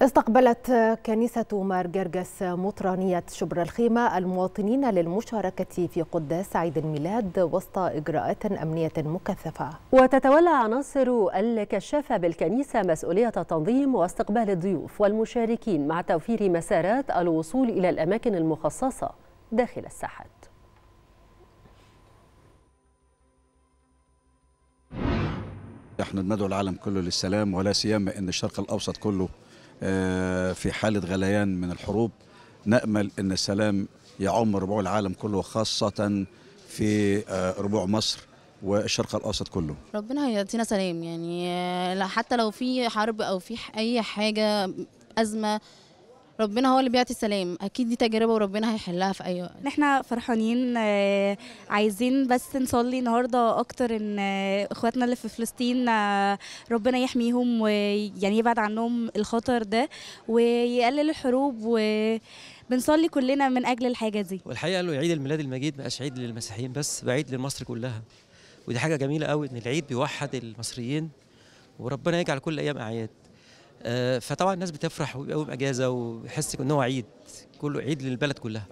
استقبلت كنيسة مار جرجس مطرانية شبر الخيمة المواطنين للمشاركة في قداس عيد الميلاد وسط إجراءات أمنية مكثفة وتتولى عناصر الكشافة بالكنيسة مسؤولية تنظيم واستقبال الضيوف والمشاركين مع توفير مسارات الوصول إلى الأماكن المخصصة داخل الساحات احنا ندعو العالم كله للسلام ولا سيما ان الشرق الاوسط كله آه، في حالة غليان من الحروب نأمل أن السلام يعم ربوع العالم كله وخاصة في آه، ربوع مصر والشرق الاوسط كله ربنا هيدينا سلام يعني آه، حتى لو في حرب او في اي حاجه ازمه ربنا هو اللي بيعطي السلام اكيد دي تجربه وربنا هيحلها في اي وقت احنا فرحانين آه، عايزين بس نصلي النهارده اكتر ان آه، اخواتنا اللي في فلسطين آه، ربنا يحميهم ويعني يبعد عنهم الخطر ده ويقلل الحروب وبنصلي كلنا من اجل الحاجه دي والحقيقه انه عيد الميلاد المجيد مبقاش عيد للمسيحيين بس بعيد لمصر كلها ودي حاجه جميله قوي ان العيد بيوحد المصريين وربنا يجعل كل ايام اعياد آه، فطبعا الناس بتفرح ويبقى اجازه ويحس ان هو عيد كله عيد للبلد كلها